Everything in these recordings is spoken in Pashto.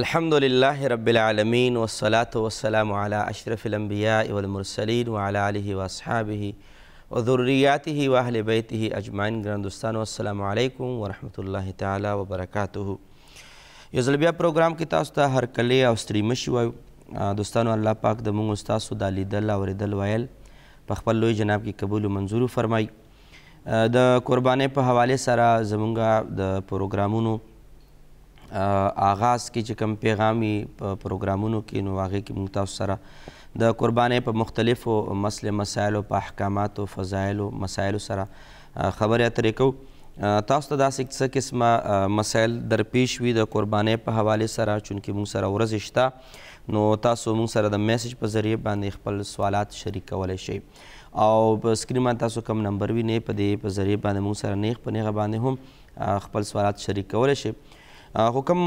الحمد لله رب العالمین والصلاة والسلام علی اشرف الانبیاء والمرسلین وعلی آله و اصحابه و ذریاته و اہل بیته اجمعین گران دوستان والسلام علیکم ورحمۃ الله تعالی وبرکاتہ یو ځل بیا پروګرام کې تاسو ته هر کلی او ستریمه شوی دوستانو الله پاک د موږ استاسو د لیدل اورېدل ویل په خپل لوی جناب کې قبول و منظور فرمای د قربانې په حواله سره زمونږ د پروګرامونو آغاز کې چې کوم پیغامي پروګرامونو کې نو هغه کې موږ تاسو سره د قربانې په مختلفو مسله مسایلو په احکاماتو فضایلو مسایلو سره خبرې اترې کوو تاسو ته داسې څه قسمه مسایل درپېښ وي د قربانې په حواله سره چونکه موږ سره ورځ شته نو تاسو موږ سره د میسج په ذریعه باندې خپل سوالات شریک کولی شئ او په سکرین باندې تاسو کوم نمبر وینئ په دې په ذریعه باندې موږ سره نیغ په نیغه باندې هم خپل سوالات شریک کولی شئ حکم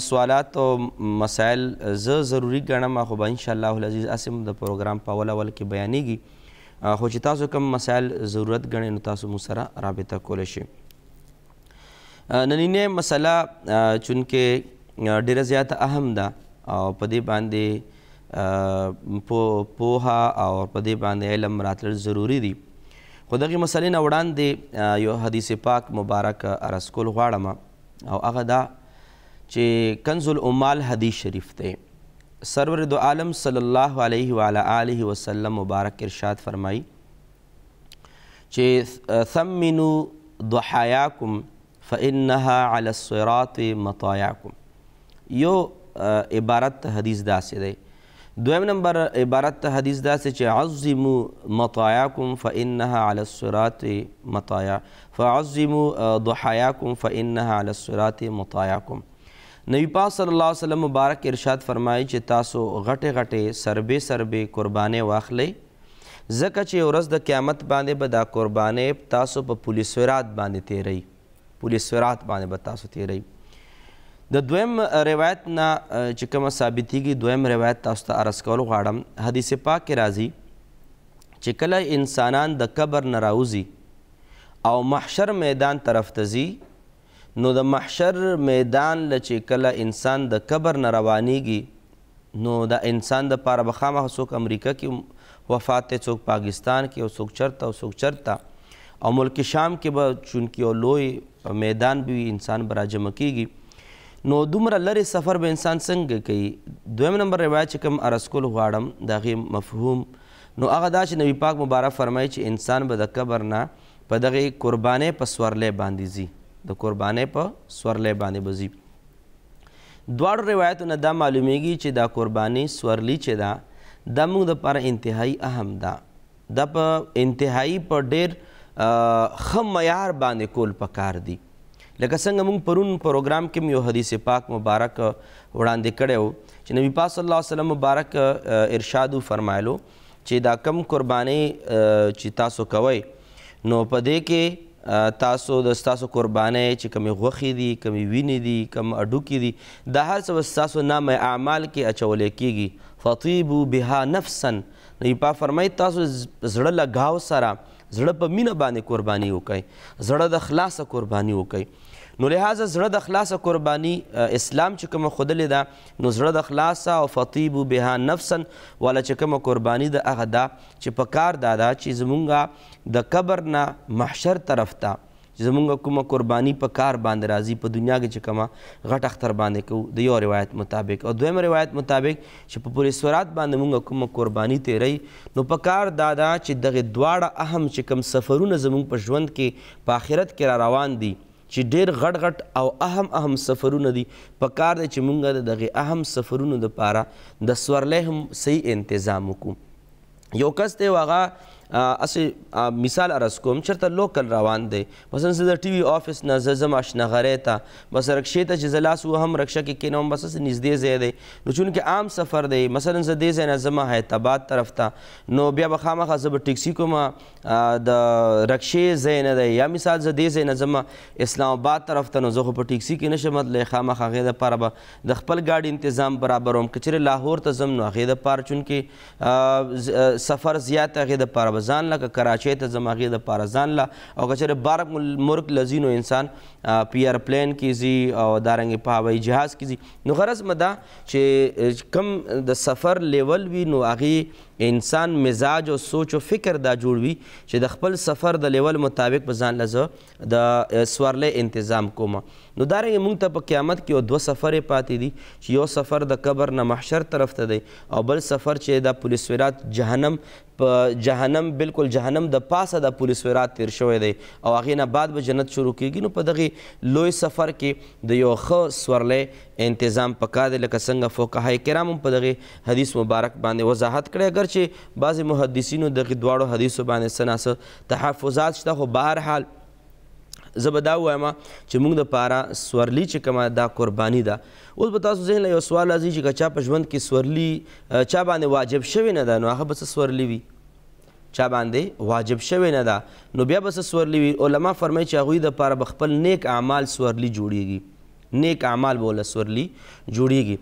سوالات او مسائل زه ضروری ګڼم خو به انشاءالله العزیز اسم د پروګرام په اول اول کې بیانېږي خو چې تاسو کوم مسائل ضرورت ګڼئ نو تاسو موږ سره رابطه کولی شئ نننۍ مسله چونکې ډېره زیاته اهم ده او په دې باندې پوها او په دې باندې علم راتلل ضروری دي خو دغې مسلې نه وړاندې یو حدیث پاک مبارک عرض کول غواړم او هغه دا چې کنز الامال حدیث شریف ته سرور دو عالم صلی الله علیه و علیه وسلم مبارک ارشاد فرمایي چې ثمنو ضحاياكم فانها على الصراط مطاياكم یو عبارت حدیث داسې دی دویم نمبر عبارت ته حدیث داسې چې عظمو مطایاکم فانها علی الصراط مطایا فعظمو ضحایاکم فانها علی الصراط مطایاکم نبی پاک صلی الله علیه وسلم مبارک ارشاد فرمایي چې تاسو غټه غټه سربې سربې قربانې واخلې ځکه چې ورځ د قیامت باندې به دا قربانې تاسو په پولیسورات باندې تیری پولیسورات باندې به تاسو تیری د دویم روایت نه چې کومه ثابتېږي دویم روایت تاسو ته عرض کول غواړم حدیث پاک کې راځي چې کله انسانان د قبر نه راوځي او محشر میدان طرف ته ځي نو د محشر میدان له چې کله انسان د قبر نه روانېږي نو د انسان د پاره به خامخا څوک امریکا کې وفات دی څوک پاکستان کې او څوک چرته او څوک چرته او ملک شام کې به چونکې یو لوی میدان به انسان به راجمع کېږي نو دومره لرې سفر به انسان څنګه کوي دویم نمبر روایت چې کوم عرض کول غواړم د هغې مفهوم نو هغه دا چې نبي پاک مبارک فرمایي چې انسان به د قبر نه په دغه قربانې په سورلې باندې ځي د قربانې په سورلې باندې به ځي دواړو روایتونه دا معلومیږي چې دا قرباني سورلی چې دا دا موږ دپاره انتهایی اهم ده دا په انتهایی په ډېر ښه معیار باندې کول پکار دي لکه څنګه موږ پرون پروګرام کې یو حدیث پاک مبارک وړاندې کړو چې نبی پاک صلی الله علیه وسلم مبارک ارشاد فرمایلو چې دا کم قرباني چې تاسو کوئ نو په دې کې تاسو د تاسو قربانې چې کمی غوخي دي کمی ویني دي کم اډوکی دي د هر څه تاسو نام اعمال کې اچولې کیږي فطيبوا بها نفسا نو په فرمای تاسو زړه لګاو سره زړه په مینه باندې قرباني وکړي زړه د خلاصه قرباني وکړي نو لہذا زړه د خلاصه قربانی اسلام چې کوم خودلې ده نو زړه د خلاصه او فطیب بها نفسا ولا چې کوم قربانی د هغه ده چې په کار دادا چې زمونږه د قبر نه محشر طرف ته زمونږ کومه قربانی په کار باندې راځي په دنیا کې چې کومه غټ اختر باندې کوو د یو روایت مطابق او دویم روایت مطابق چې په پوری سورات باندې مونږ کومه قربانی تیری نو په کار دادا چې دغه دواړه اهم چې کوم سفرونه زمونږ په ژوند کې په آخرت کې را روان دي چې ډیر غټ غټ او اهم اهم سفرونه دي په کار دی چې مونږ د دغه اهم سفرونو دپاره د سورلی هم صحیح انتظام وکړو یو کس دی هغه اسې مثال ارز کوم چېرته لوکل روان دی مثلا زه د ټي وي آفس نه زه ځم اشنغرۍ ته بس رکشې ته چې زه لاس وهم رکشه کې کښېنوم بس هسې نږدې ځای دی نو چونکې عام سفر دی مثلا زه دې ځای نه ځم حیدرآباد طرف ته نو بیا به خامخا زه به ټیکسي کوم د رکشې ځای نه دی یا مثال زه دې ځای نه ځم اسلام آباد طرف ته نو زه خو په ټیکسي کې نشم تللی خامخا هغې دپاره به د خپل ګاډي انتظام برابروم که چېرې لاهور ته ځم نو هغې دپاره چونکې سفر زیات هغې دپاره ځان لا کراچۍ ته زماغي د پاره ځان لا او کچره بار ملک لذینو انسان پی آر پلین کې زی او دارنګ په هوایي جهاز کې زی نو غرض مدا چې کم د سفر لیول وی نو هغه انسان مزاج او سوچ او فکر دا جوړ وي چې د خپل سفر د لیول مطابق به ځان لزه د سوارلې انتظام کوم نو دارنګه موږ ته په قیامت کې دوه سفرې پاتې دي چې یو سفر د قبر نه محشر طرف ته دی او بل سفر چې د پولیس ورات جهنم په جهنم بالکل جهنم د پاسه د پولیس ورات تیر شوی دی او هغې نه بعد به جنت شروع کیږي نو په دغه لوی سفر کې د یو ښه سورلې انتظام پکار دی لکه څنګه فقهای کرام په دغه حدیث مبارک باندې وضاحت کړی اگر شته چې بعضې محدثینو دغې دواړو حدیثو باندې څه ناڅه تحفظات شته خو بهرحال زه به دا ووایم چې موږ د پاره سورلی چې کومه دا قرباني ده اوس به تاسو ذهن یو سوال راځي چې که چا په ژوند کې سورلی چا باندې واجب شوی نه ده نو هغه به څه سورلی وي چا باندې واجب شوی نه ده نو بیا به څه سورلی وي علما فرمایي چې هغوی د پاره به خپل نیک اعمال سورلی جوړیږي نیک اعمال به له سورلی جوړیږي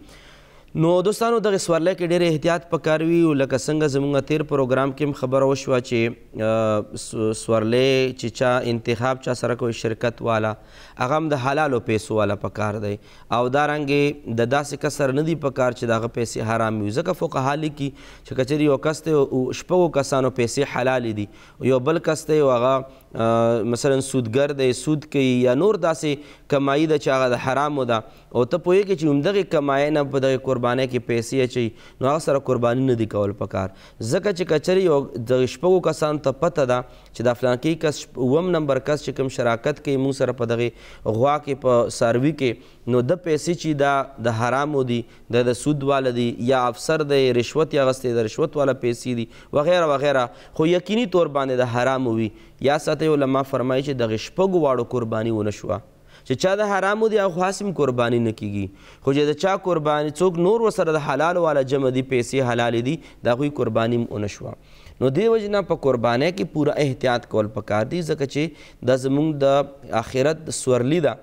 نو دوستانو دغه سوالله کې ډېر احتیاط پکار وي لکه څنګه زموږ تیر پروګرام کې هم خبره وشوه چې سوالله چې چا انتخاب چا سره کوي شرکت والا هغه هم د حلالو پیسو والا پکار دی او دارنګې د داسې کسر نه دی پکار چې دغه پیسې حرام وي ځکه فقها لیکي چې کچري یو کس دی شپږو کسانو پیسې حلالې دي یو بل کس دی او هغه مثلا سودګر دی سود کوي یا نور داسې کمایي ده چې هغه د حرامو ده او ته پوهېږې چې همدغې کمایۍ نه په دغې قربانۍ کې پیسې اچوي نو هغه سره قرباني نه دي کول پکار ځکه چې کچرې یو دغې شپږو کسانو ته پته ده چې دا فلانکي کس اووم نمبر کس چې کوم شراکت کوي موږ سره په دغې غوا کې په څاروي کې نو د پیسې چې دا د حرامو دي د د سود والا دي یا افسر دی رشوت یا غستې د رشوت والا پیسې دي وغیره وغیره خو یقیني طور باندې د حرامو وي یا ساته علما فرمایي چې د غشپګو واړو قرباني ونه شوه چې چا د حرامو دی او خاصم قرباني نه کیږي خو چې د چا قرباني څوک نور وسره د حلال والا جمع دي پیسې حلال دي دا غوي قرباني ونه شوه نو دی وجنا په قربانه کې پوره احتیاط کول پکار دي ځکه چې د زمونږ د آخرت سورلی ده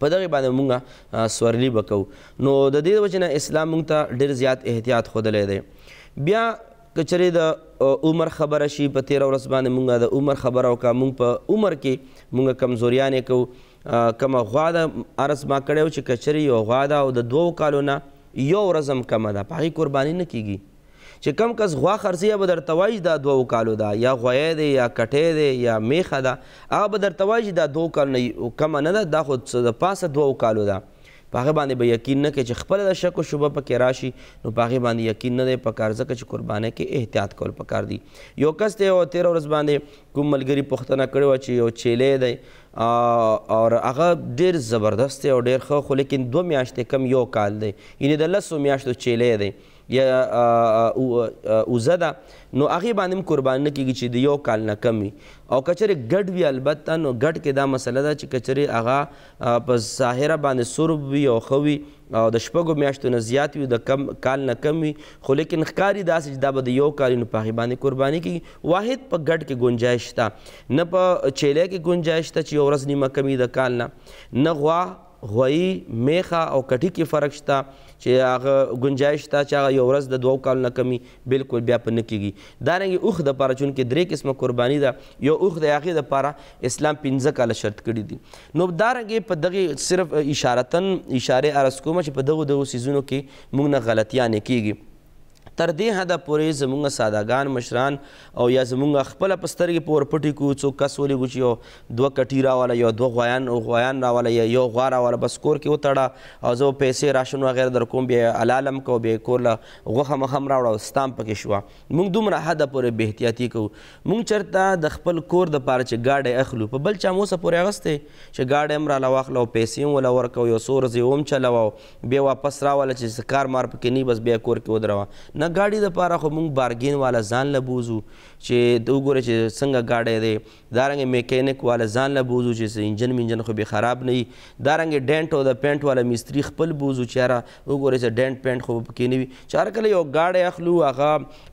په دغه باندې مونږه سورلی وکاو نو د دې وجنه اسلام مونږ ته ډیر زیات احتیاط خودلې دی بیا کچری د عمر خبره شي په 13 ورځ باندې مونږه د عمر خبره او کا مونږ په عمر کې مونږه کمزوریانه کو کما غوا د ارس ما کړو چې کچری او غوا دا او د دوو کالو نه یو رزم کم ده پاغي قرباني نه کیږي چې کم کس غوا خرڅي به درته وایي دا دوه کالو ده یا غوی دی یا کټی دی یا میخه ده هغه به درته وایي دا دوه کالو کمه نه ده دا خو د پاسه دوه کالو ده په هغه باندې به یقین نه کوي چې خپله د شک او شبه پکې راشي نو په هغې باندې یقین نه دی پکار ځکه چې قربانۍ کې احتیاط کول پکار دي یو کس دی او تېره ورځ باندې کوم ملګري پوښتنه کړې وه چې یو چیلی دی اور هغه ډېر زبردست دی او ډېر ښه خو لیکن دوه میاشتې کم یو کال دی یعنې د لسو میاشتو چیلی دی یا اوزه ده نو هغې باندې هم قربان نه کېږي چې د یو کال نه کم وي او کچرې ګډ وي البته نو ګډ کې دا مسله ده چې کچرې هغه په ظاهره باندې سرب وي او ښه وي او د شپږو میاشتو نه زیات وي د کم کال نه کم وي خو لیکن ښکاري داسې چې دا به د یو کال نو په هغې باندې قرباني کېږي واحد په ګډ کې ګنجایش شته نه په چیلی کې ګنجایش شته چې یو ورځ نیمه کمی د کال نه نه غوا غوایی میخه او کټی کې فرق شته چې هغه گنجائش تا چې هغه یو ورځ د دوو کالو نه کمی بالکل بیا په نه کیږي دارنګې اوښ د پاره چونکې درې قسمه قرباني ده یو اوښ د هغې د پاره اسلام پنځه کاله شرط کړي دي نو دارنګې په دغې صرف اشارتن اشارې عرض کومه چې په دغو دغو سیزونو کې موږ نه غلطیانې کیږي تر دې حده پورې زمونږ سادهګان مشران او یا زمونږ خپله په سترګې په ورپټي کو څوک کس ولېږو چې یو دوه کټي راواله یو دوه غویان غویان راواله یا یو غوا راواله بس کور کې وتړه او زه پیسې راشن وغیره در کوم بیا الالم کو بیا کور له غوښه مخم راوړه ستام پکې شوه موږ دومره حده پورې به احتیاطي کوو موږ چرته د خپل کور د پاره چې ګاډی اخلو په بل چا موسه پورې اغستې چې ګاډی هم راله واخله او پیسې هم وله ورکوو یو څو ورځې هم چلوه بیا واپس راوله چې کار مار پکې نه بس بیا کور کې ودروه نه ګاډي د پاره خو موږ بارګین والا ځان لبوزو چې د وګوره چې څنګه ګاډي دی دارنګ میکینیک والا ځان لبوزو چې انجن منجن خو به خراب نه وي دارنګ ډینټ او د پینټ والا مستری خپل بوزو چې را وګوره چې ډینټ پینټ خو پکې نه وي چار کله یو ګاډي اخلو هغه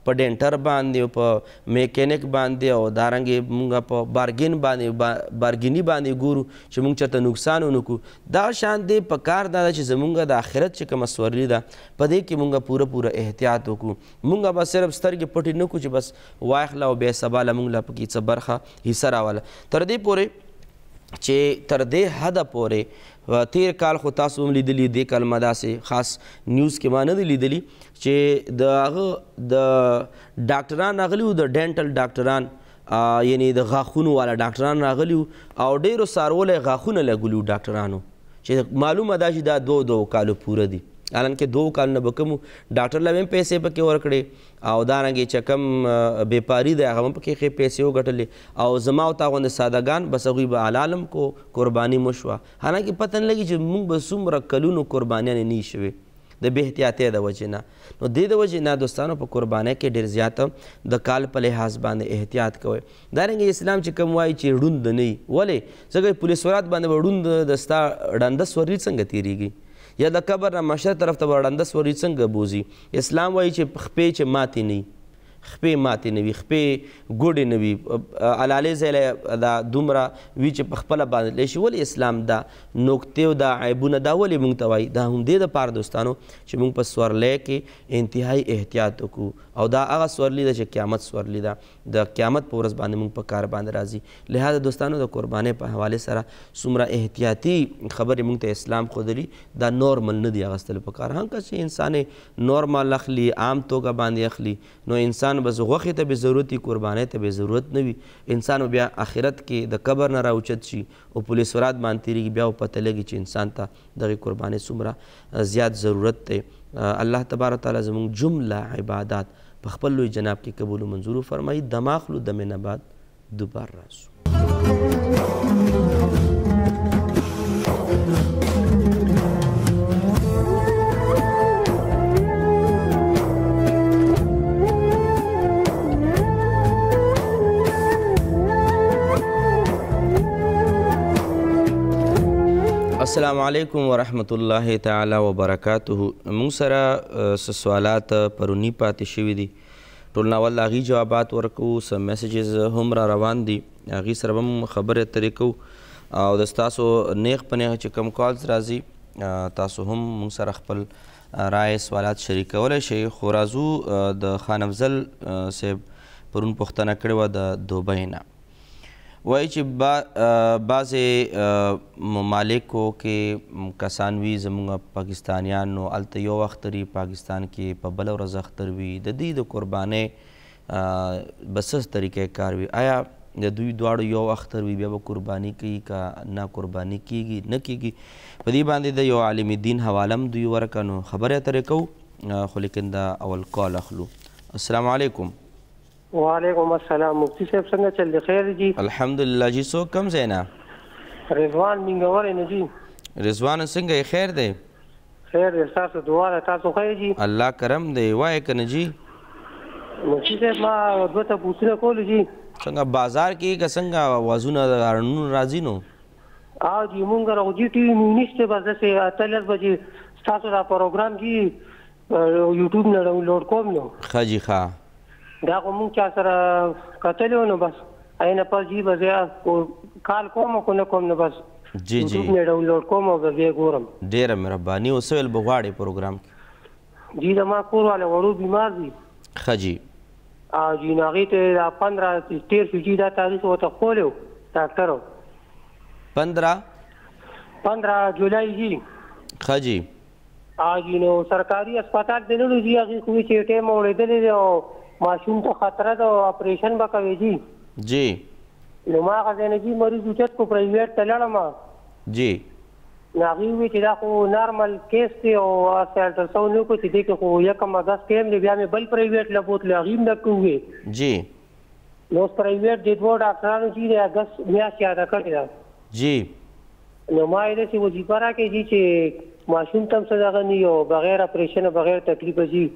په ډینټر باندې په میکینیک باندې او دارنګ موږ په بارګین باندې بارګینی باندې ګورو چې موږ چرته نقصان ونکړو دا شان دی په کار دا چې زمونږ د آخرت چې کومه سورلي ده په دې کې موږ پوره پوره احتیاط وکړو کو مونږه به صرف سترګې پټې نه کو چې بس واخله او بیا سبا له مونږ له پکې څه برخه حصه راواله تر دې پورې چې تر دې حده پورې تیر کال خو تاسو هم لیدلی دې کال مدا سه خاص نیوز کې ما نه دی لیدلی چې د هغه د ډاکټران اغلی او د ډینټل ډاکټران یعنی د غاخونو والا ډاکټران راغلی او ډیرو سارولې غاخونه لګولو ډاکټرانو چې معلومه ده چې دا دوه دوه کالو پوره دي الان کې دوه کانونه به کوم ډاکټر لویم پیسې پکې ورکړې او دارنګې چې کم بیپاری دی هغه هم پکې ښې پیسې وګټلې او زما او تا غوندې سادهګان بس هغوی به علالم کو قرباني مو شوه حالانکې پته نه لګي چې موږ به څومره کلونو قربانیانې نه شوې د به احتیاطۍ د وجې نه نو دې د وجې نه دوستانو په قربانۍ کې ډېر زیات د کال په لحاظ باندې احتیاط کوئ دارنګه اسلام چې کوم وایي چې ړوند نه وي ولې څنګه پولیس ورات باندې به ړوند د ستا ړنده سوري څنګه تیریږي یا د قبر نه مشر طرف ته وړاندس وري څنګه بوزي اسلام وایي چې خپې چې ماتې نه خپې ماتې نه وي خپې ګوډې نه وي علالې ځای دا دومره وي چې په خپله باندې شي ولې اسلام دا نوکتې او دا عیبونه دا ولې موږ ته وایي دا همدې دپاره دوستانو چې موږ په سورلی کې انتهایي احتیاط وکړو او دا هغه سورلی ده چې قیامت سورلی ده د قیامت په ورځ باندې موږ په کار باندې راځي لهذا دوستانو د قربانۍ په حواله سره څومره احتیاطي خبرې موږ ته اسلام ښودلي دا نورمل نه دي اغستل په کار هر که چې انسان نورمل اخلي عام توګه باندې اخلي نو انسان انسان بس غوښې ته بې ضرورت وي قربانۍ ته بې ضرورت نه وي انسان بیا آخرت کې د قبر نه راوچت شي او پولیس ورات باندې تېرېږي بیا پته لګي چې انسان ته دغې قربانۍ څومره زیات ضرورت دی الله تبار تعالی زموږ جمله عبادات په خپل لوی جناب کې قبول و منظور فرمایي دماخلو دمې نه بعد دوبار راسو السلام علیکم ورحمت الله تعالی وبرکاته موږ سره سوالات پرونی پاتې شوې دي ټول ناول هغې جوابات ورکو سم میسیجز هم را روان دي هغې سره به هم خبرې اترې کوو او د ستاسو نیغ په نیغه چې کوم کالز راځي تاسو هم موږ سره خپل رایې سوالات شریکولی شئ خو راځو د خان افضل صاحب پرون پوښتنه کړې وه د دوبۍ نه وای چې بعضې ممالکو کې کسان وي زموږ پاکستانیان نو هلته یو اختر پاکستان کې په بله ورځ اختر وي د دوی د قربانۍ به څه طریقې کار وي آیا د دوی دواړو یو اختر وي بیا به قرباني کوي که نه قرباني کیږي نه کیږي په دې باندې د یو عالم دین حواله هم دوی ورکه نو خبرې اترې کوو خو لیکن دا اول کال اخلو السلام علیکم وعلیکم السلام مفتی صاحب څنګه چل دی خیر جی الحمدلله جی سو کم زینا رضوان منګور نه جی رضوان څنګه خیر دی خیر دی تاسو دعا تاسو خیر جی الله کرم دی وای کنه جی مفتی صاحب ما دوه ته پوښتنه کول جی څنګه بازار کې څنګه وازونه راځي نو او جی مونږ راوځي ټي نيشته بس سه اتلر بجې تاسو دا پروګرام کې یوټیوب نه راو لوډ کوم نو خاجي ښا دا کوم چې سره کتل نو بس عین په جی بزیا کال کوم کو نه کوم نو بس جی جی نه ډاونلوډ کوم او زه ګورم ډیر مهرباني او سویل بغواړي پروګرام جی دا ما کور والے وړو بیمار دي خجی ا جی ناغي ته 15 تیر فجی دا تاریخ وته خولیو ډاکټرو 15 15 جولای جی خجی ا جی نو سرکاري هسپتال دنه لږی هغه کوي چې ټیم اوریدل او ماشوم ته خطر ده اپریشن به کوي جی جی نو ما غزنه جی مریض اوچت کو پرایویټ ته لړم جی ناغي وی چې دا خو نارمل کیس دی او الټرا ساوند کو چې دې کې خو یکم داس کېم دی بیا مې بل پرایویټ لبوت لاغیم نه کوی جی نو پرایویټ د دوه ډاکټرانو چې د اگست میاشتې ادا کړی دا جی نو ما یې چې وظیفه راکې چې ماشوم تم صدقه نه یو بغیر اپریشن بغیر تکلیف جی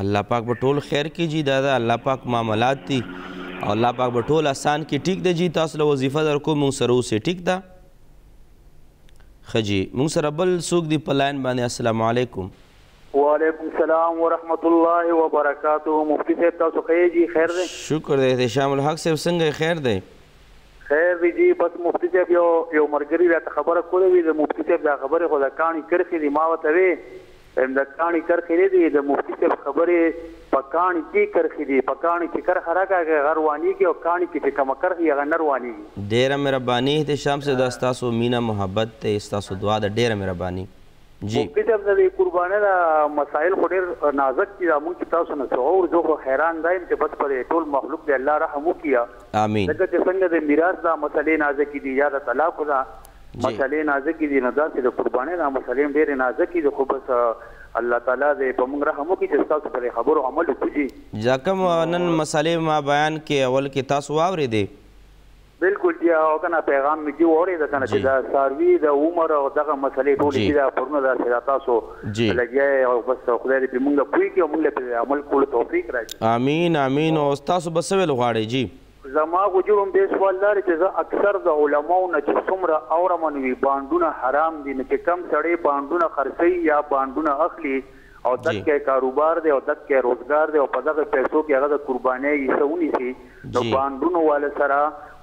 الله پاک به ټول خیر کیږي دا دا الله پاک معاملات دي او الله پاک به ټول آسان کی ټیک دی جی تاسو له وظیفه درکو مونږ سره اوسې ټیک ده خجی مونږ سره بل څوک دی په لاین باندې السلام علیکم وعلیکم السلام ورحمت الله وبرکاته مفتی صاحب تاسو خیر جی خیر دی شکر دی هشام الحق صاحب څنګه خیر دی خیر دی جی بس مفتی صاحب یو یو مرګری راته خبره کولې وی د مفتی صاحب دا خبره خو دا کانی کرخي دی ما وته وی هم د کاني کرخې دی د مفتي صاحب خبره په کاني کې کرخې دی په کاني کې کر هرګه غروانی کې او کاني کې کوم کرخې هغه نروانی ډیر مهرباني احتشام سره د تاسو مینا محبت ته تاسو دعا د ډیر مهرباني جی په دې د قربانه د مسائل خو ډیر نازک دي موږ تاسو نه تصور زه حیران دایم چې بس پر ټول مخلوق دی الله رحم وکیا امين دغه څنګه د میراث دا مسلې نازک دي یا د طلاق دا مسلې نازکې دي نه ځکه د قربانې نه مسلې ډېرې نازکې دي خو بس الله تعالی دې په موږ رحم وکړي چې تاسو پر خبرو عمل وکړي ځکه نن مسلې ما بیان کې اول کې تاسو واورې دي بالکل دی او کنه پیغام می دی اوري د کنه چې دا ساروی د عمر او دغه مسلې ټولې چې دا پرونه دا چې تاسو لګي او بس خدای دې موږ کوی کې موږ عمل کول توفیق راکړي امين امين او تاسو بس ویل غواړي جی زما غو جرم به سوال لري چې زه اکثر د علماو نه چې څومره اورم نوې باندونه حرام دي نه چې کم سړی باندونه خرڅي یا باندونه اخلي او دغه کاروبار دی او دغه روزګار دی او په دغه پیسو کې هغه د قربانۍ حصونی سي نو باندونو وال سره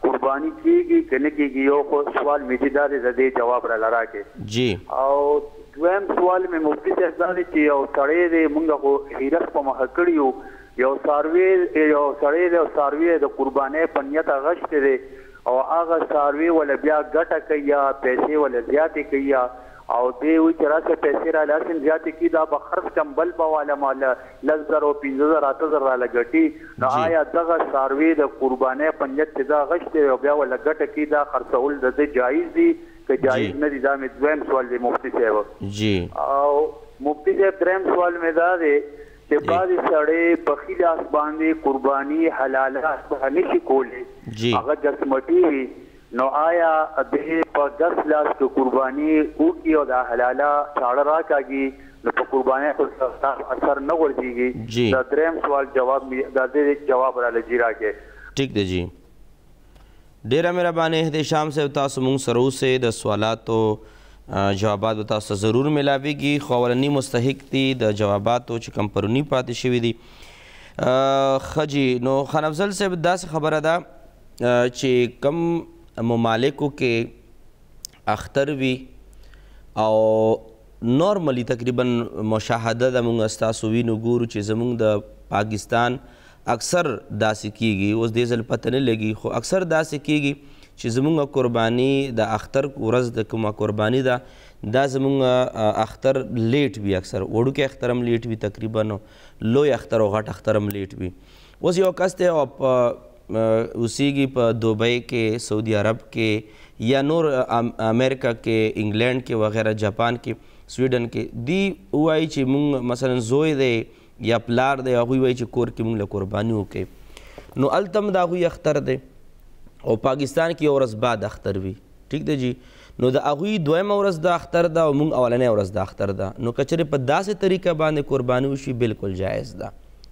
قرباني کیږي کنه کیږي یو خو سوال مې دې دار زده جواب را لرا کې جی او دویم سوال مې مفتي ته ځان چې او تړې دې مونږه خو هیرس په مخ کړیو یو ساروی یو سړی د ساروی د قربانې په نیت غشت دی او هغه ساروی ول بیا ګټه کوي یا پیسې ول زیاتې کوي او دې و چې راځي پیسې را لاسن زیاتې کی دا به خرج کم بل په والا مال لزر او 15000 8000 را لګټي نو آیا دغه ساروی د قربانې په نیت دا غشت دی او بیا ول ګټه کوي دا خرڅول د دې جایز دی که جایز نه دي دا مې دویم سوال دی مفتی صاحب جی او مفتی صاحب دریم سوال مې دا دی چې بعض سړی په خیل اس باندې قرباني حلاله باندې شي کولې هغه جسمټي نو آیا به په 10 لاس کې قرباني او کې او د حلاله څاړه راکاږي نو په قرباني سره اثر نه ورځيږي دا دریم سوال جواب دا دې جواب را لږی راکې ټیک دی جی ډیره مهرباني احتشام صاحب تاسو مونږ سره اوسه د سوالاتو جوابات به تاسو ضرور ملاویږي خو اولنی مستحق دي د جواباتو چې کم پرونی پاتې شوي دي خجی نو خان افضل صاحب داسې خبره ده دا چې کم ممالکو کې اختر وي او نورملی تقریبا مشاهده د موږ ستاسو وینو ګورو چې زموږ د پاکستان اکثر داسې کیږي اوس دې ځل پته نه لګي خو اکثر داسې کیږي چې زمونږ قرباني د اختر ورځ د کومه قرباني ده دا, دا زمونږ اختر لیټ وي اکثر وړوکی اختر هم لیټ وي تقریبا لوی اختر او غټ اختر هم لیټ وي اوس یو کس دی او اوسیږي په دوبۍ کې سعودي عرب کې یا نور امریکا کې انګلینډ کې وغیرہ جاپان کې سویډن کې دی وایي چې مونږ مثلا زوی دی یا پلار دی هغوی وایي چې کور کې مونږ له قرباني وکړو نو التم دا هغوی اختر دی او پاکستان کې ورځ بعد اختر وي ٹھیک ده جی نو د هغوی دویمه ورځ د اختر ده او موږ اولنۍ ورځ د اختر ده نو که چېرې په داسې طریقه باندې قرباني وشي بالکل جایز ده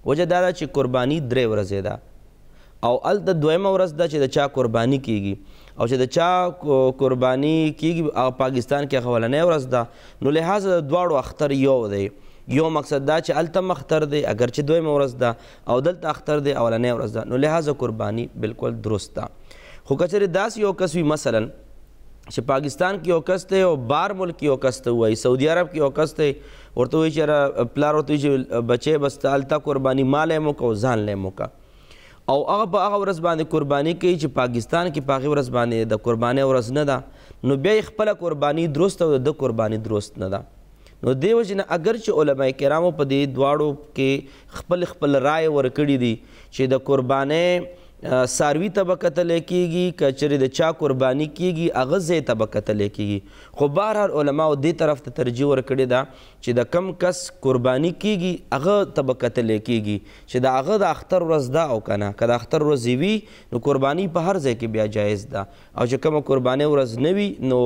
وجه دا ده چې قرباني درې ورځې ده او هلته دویمه ورځ ده چې د چا قرباني کیږي او چې د چا قرباني کیږي هغه پاکستان کې هغه اولنۍ ورځ ده نو لحاظه د دواړو اختر یو دی یو مقصد دا چې التم اختر دی اگر چې دویمه ورځ ده او دلته اختر دی اولنۍ ورځ ده نو لحاظه قرباني بالکل درست ده خو کچره داس یو کس وي مثلا چې پاکستان کې یو کس ته او بار ملک کې یو کس ته وایي سعودي عرب کې یو کس ته ورته وایي چې پلار ورته چې بچې بس تالتا قرباني مال مو کو ځان لمو کا او هغه په هغه ورځ باندې قرباني کوي چې پاکستان کې پاغي ورځ باندې د قرباني ورځ نه ده نو بیا خپل قرباني درست او د قرباني درست نه ده نو دیو جن اگر چې علما کرامو په دې دواړو کې خپل خپل رائے ورکړي دي چې د قربانې ساروی طبقه تل کېږي کچری د چا قربانی کېږي هغه ځای طبقه تل کېږي خو بهرحال علماو دې طرف ته ترجیح ورکړې ده چې د کم کس قربانی کېږي هغه طبقه تل کېږي چې د هغه د اختر ورځ ده او کنه که د اختر ورځ وي نو قربانی په هر ځای کې بیا جایز ده او چې کومه قربانی ورځ نه وي نو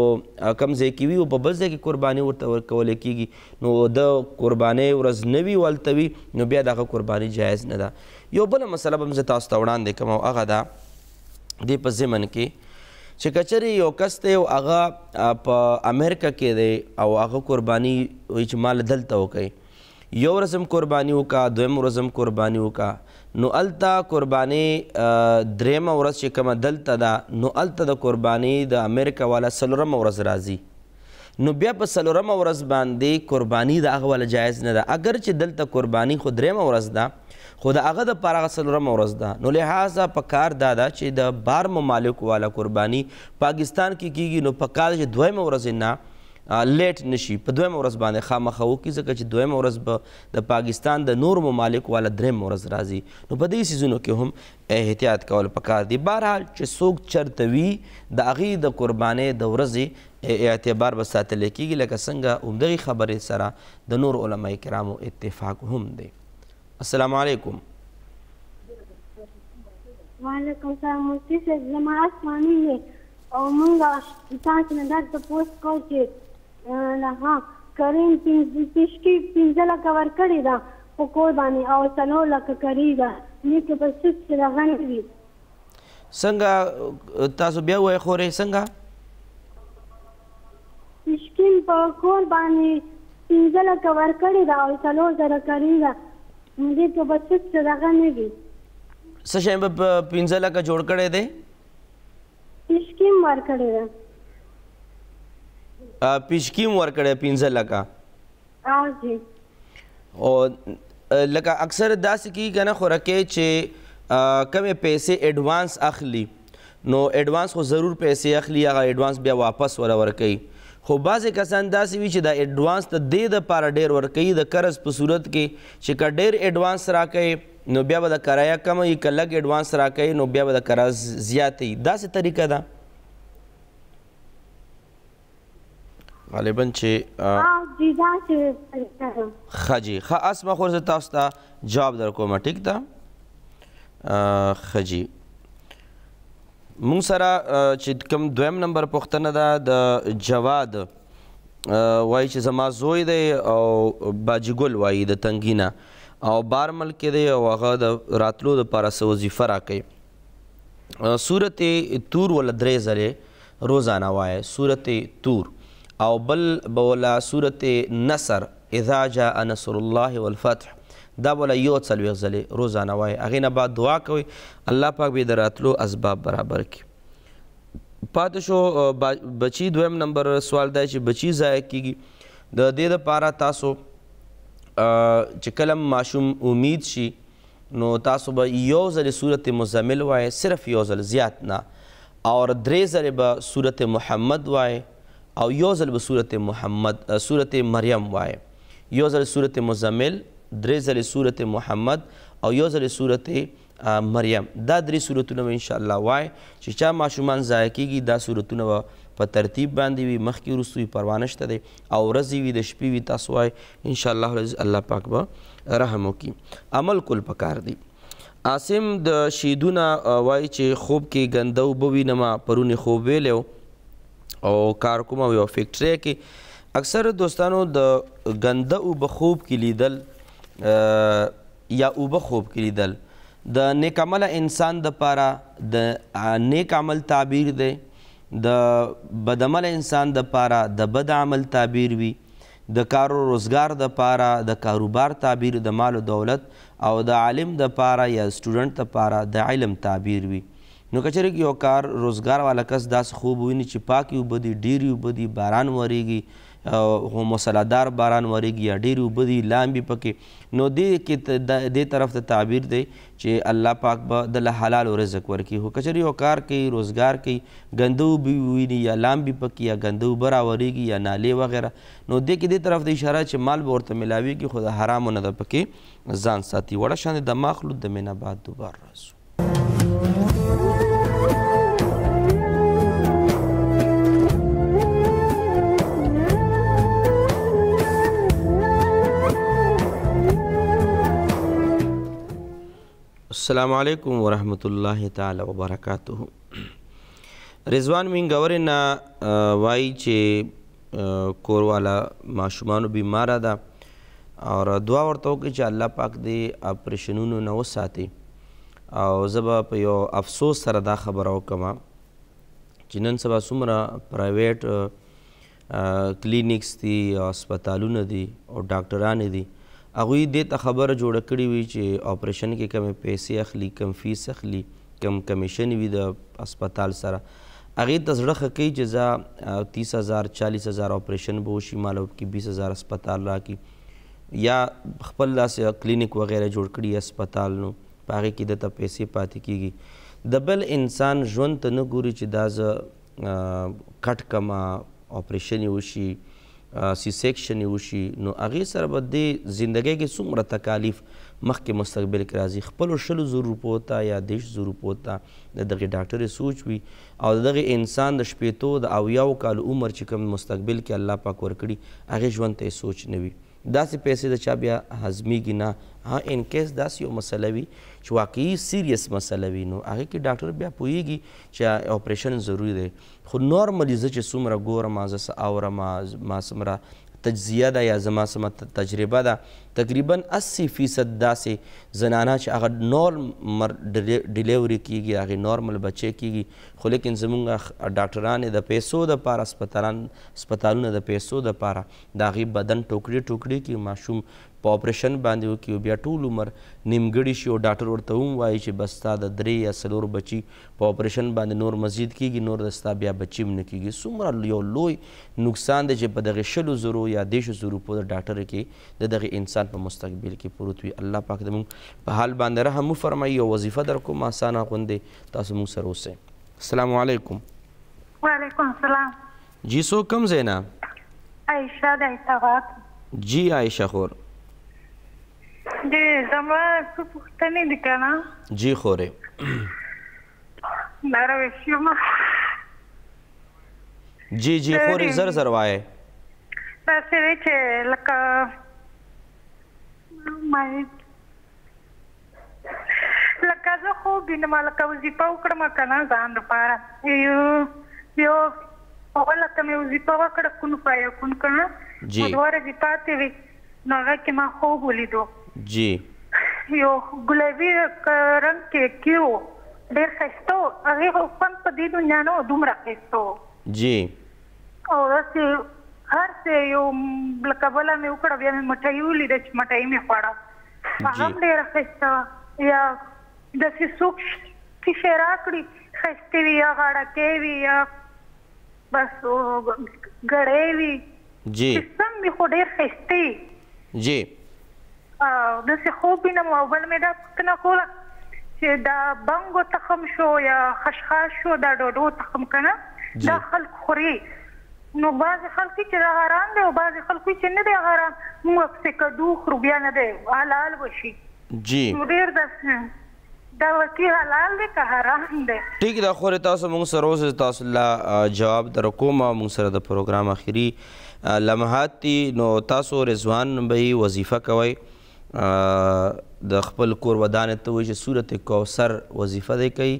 کم ځای کې وي او په بل ځای کې قربانی ورته ورکول کېږي نو د قربانی ورځ نه وي والته وي نو بیا دغه قربانی جایز نه ده یو بل مسله به زه تاسو ته وړاندې کوم او هغه دا دې په ضمن کې چې کچري یو کس دی او هغه په امریکا کې دی او هغه قرباني وایي چې مال دلته وکړي یو رسم قرباني وکا دویم رسم قرباني وکا نو التا قرباني دریم ورځ چې کومه دلته ده نو الته د قرباني د امریکا والا سلورم ورځ راځي نو بیا په سلورم ورځ باندې قربانی د هغه ول جایز نه ده اگر چې دلته قربانی خو دریم ورځ ده خو د هغه د پاره سلورم ورځ ده نو لہذا په کار دادا چې د دا بار ممالک والا قربانی پاکستان کې کی کیږي نو په کار چې دویم ورځ نه لیټ نشي په دویم ورځ باندې خامخا وکړي ځکه چې دویم ورځ به د پاکستان د نور ممالک والا دریم ورځ راځي نو په دې سیزونو کې هم احتیاط کول پکار دي بهرحال چې څوک چرته وي د هغې د قربانۍ د ورځې اعتبار به ساتل کېږي لکه څنګه عمدغې خبرې سره د نور علما کرامو اتفاق هم دی السلام علیکم وعلیکم السلام مفتی صاحب زما اسماني او مونږ تاسو نه درته پوښتنه کوو چې نه ها کریم پنځه کې پنځه لکه ورکړې ده خو کور باندې او څلور لکه کړې ده لیکې په سود چې راغلې وي څنګه تاسو بیا وایي خورې څنګه شکین په کور باندې پنځه لکه ورکړې ده او څلور زره کړې ده دې په بچت چې راغلې وي څه شی په پنځه لکه جوړ کړې ده شکین ورکړې ده پیشکیم ورکړې 15 لکه او لکه اکثر داسې کی کنه خورکه چې کمه پیسې ایڈوانس اخلي نو ایڈوانس خو ضرور پیسې اخلي هغه ایڈوانس بیا واپس ور ورکړي خو بعضې کسان داسې وي چې دا ایډوانس د دې دپاره ډېر ورکوي د قرض په صورت کې چې که ډېر ایډوانس راکوي نو بیا به د کرایه کمه وي که لږ ایډوانس راکوي نو بیا به د قرض زیات وي داسې طریقه ده دا. غالبا چې خجی خ اسمه خور زه تاسو ته جواب درکوم ټیک ده خجی مونږ سره چې کوم دویم نمبر پوښتنه ده د جواد وایي چې زما زوی دی او باجیګل وایي د تنګینا او بار ملک دی او هغه د راتلو لپاره څه وظیفه راکوي سورت تور ول درې زره روزانه وایي سورت تور او بل بولا صورت نصر اذا جاء نصر الله والفتح دا بولا یو څلوېښت ځلې روزانه وایي هغې نه بعد دعا کوئ الله پاک به د راتلو اسباب برابر کړي پاتې شو بچي دویم نمبر سوال دی چې بچي ضایع کیږي د دې لپاره تاسو چې کلم ماشوم امید شي نو تاسو به یو ځلې صورت مزمل وایي صرف یو ځل زیات نه اور درې ځلې به صورت محمد وایي او یو ځل به سورت محمد سورت مریم وای یو ځل سورت مزمل درې ځلې سورت محمد او یو ځلې سورت مریم دا درې سورتونه به انشاءالله وای چې چا ماشومان ضایع کیږي دا سورتونه به په ترتیب باندې وي مخکې وروسته وي پروا نشته دی او ورځې وي د شپې وي تاسو وای انشاءالله الله پاک به رحم وکړي عمل کول پکار دی عاصم د شیدونه وای چې خوب کې ګنده وبوینما پرونی خوب ویلیو او کار کوم یو فیکټری کې اکثر دوستانو د غنده او بخوب کې لیدل یا او بخوب کې لیدل د نیک عمل انسان د پاره د نیک عمل تعبیر دی د بدعمل انسان د پاره د بد عمل تعبیر وی د کار او روزګار د پاره د کاروبار تعبیر د مال او دولت او د عالم د پاره یا سټوډنټ د پاره د علم تعبیر وی نو کچره کې یو کار روزګار والا کس داس خوب ویني چې پاکي وبدي ډيري وبدي باران وریږي او مسلادار باران وریږي یا ډيري وبدي لامبي پکې نو دې کې دې طرف ته تعبیر دی چې الله پاک به د حلال رزق ورکي هو کچره یو کار کوي روزګار کوي غندو بي ویني یا لامبي پکې یا غندو برا وریږي یا نالې وغیرہ نو دې کې دې طرف ته اشاره چې مال به ورته ملاوي کې خو د حرامو نه پکې ځان ساتي وړه شان د ماخلو د مینه بعد دوباره راځو السلام علیکم ورحمۃ اللہ تعالی وبرکاتہ رضوان مینګورنا وای چې کوروالا ماشومان بیمار ده او دعا ورته وکړي چې الله پاک دې اپریشنونو نه وساتي او زبا په یو افسوس سره دا خبره وکم چې نن سبا څومره پرایویټ کلینکس دي هسپتالونه دي او ډاکټران دي هغوی دې ته خبره جوړه کړې وي چې آپریشن کې کمې پیسې اخلي کم فیس اخلي کم کمیشن وي د اسپتال سره هغې ته زړه ښه کوي چې زه تیس هزار چالیس هزار آپریشن به وشي ماله کې بیس هزار اسپتال راکړي یا خپل داسې کلینک وغیره جوړ کړي اسپتال نو په هغې کې دته پیسې پاتې کیږي د بل انسان ژوند ته نه ګوري چې دا زه کټ کما آپریشن یې وشي سی سیکشن وشي نو هغې سره به دې زندګۍ کې څومره تکالیف مخکې مستقبل کې راځي خپلو شلو زرو روپو ته یا دېرش زرو روپو ته د دغې ډاکټرې سوچ وي او د دغې انسان د شپېتو د اویاو کالو عمر چې کوم مستقبل کې الله پاک ورکړي هغې ژوند ته یې سوچ نه وي داسې پیسې د چا بیا هضمیږي نه ها ان کیس داسې یو مسله وي چې واقعي سیریس مسله وي نو هغې کې ډاکټر بیا پوهیږي چې اپریشن ضروري دی خو نورملی زه چې څومره ګورم زه څه اورم ما څومره تجزیه ده یا زما سمه تجربه ده تقریبا 80 فیصد داسې زنانه چې هغه نورمل ډیلیوري کیږي هغه نورمل بچی کیږي خو لیکن زمونږ ډاکټران د پیسو د پاره سپتالان سپتالونه د پیسو د پاره د هغې بدن ټوکړي ټوکړي کې ماشوم په اپریشن باندې وکړي بیا ټول عمر نیمګړی شي او ډاکټر ورته هم وایي چې بس تا د درې یا څلور بچي په اپریشن باندې نور مزید کیږي نور د ستا بیا بچي هم نه کیږي څومره یو لوی نقصان دی چې په دغه شلو زرو یا دیشو زرو په ډاکټر کې د دغه انسان په مستقبل کې پروت وي الله پاک دمونږ په حال باندې رحم وفرمایي او وظیفه درکوم اسانه غوندې تاسو موږ سره اوسئ السلام علیکم وعلیکم السلام جی سو کم زینا عائشہ دایتاغات جی عائشہ خور د زما څه پوښتنې دي کنه جی خورې نارو شما جی جی خورې زر زر وای دا سره چې لکه مې لکه زه خو بینم لکه وظیفه وکړم کنه ځان لپاره یو یو هغه لکه مې وظیفه وکړه کونه پایو کونه کنه جی دوه ورځې پاتې وي نو هغه کې ما خوب ولیدو جی یو ګلابي رنگ کې کیو ډېر ښایسته هغه خپل په دې دنیا نه دومره ښایسته جی او داسې هر څه یو لکه بل مې وکړه بیا مې مټای ولې د مټای مې خوړه هغه ډېر ښایسته یا د څه سوک چې شیرا کړی ښایسته وی یا غاړه کې وی یا بس غړې وی جی سم می خو ډېر ښایسته جی د څه خوب وینم او بل مې دا پوښتنه کوله چې دا بنګو تخم شو یا خشخاش شو دا ډوډو تخم کنه دا خلک خوري نو باز خلک چې غاران دي او باز خلک چې نه دي غاران موږ څه کدو خرو بیا نه دي حلال وشي جی ډیر د دا وکی حلال دي که حرام دي ټیک دا خو تاسو موږ سره اوس تاسو لا جواب درکو ما موږ سره د پروګرام اخیری لمحات نو تاسو رضوان به وظیفه کوي د خپل کور ودان ته وایي چې سورته کوثر وظیفه دی کوي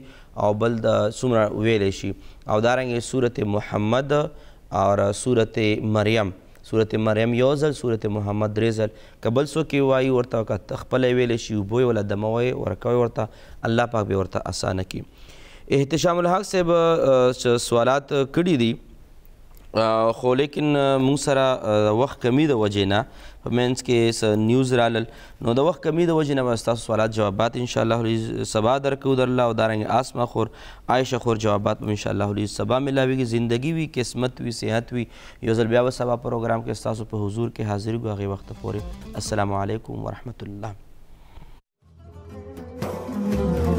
او بل د څومره ویلی شي او دارنګې سورته محمد او سورته مریم سورته مریم یو ځل سورته محمد درې ځل که بل څوک یې وایي ورته که خپله ویلی شي اوبه یې ولا دموی ورکوی ورته الله پاک به ورته اسانه کړي احتشام الحق صاحب سوالات کړي دي خو لیکن موږ سره وخت کمی د وجې نه په مینس کې س نیوز رالل نو د وخت کمی د وجې نه به ستاسو سوالات جوابات ان شاء الله سبا درکو درله او دارنګ آسما خور عایشه خور جوابات به ان شاء الله سبا ملاویږي زندگی وي قسمت وي صحت وي یو ځل بیا به سبا پروګرام کې ستاسو په حضور کې حاضر ګو هغې وخت پورې السلام علیکم ورحمت الله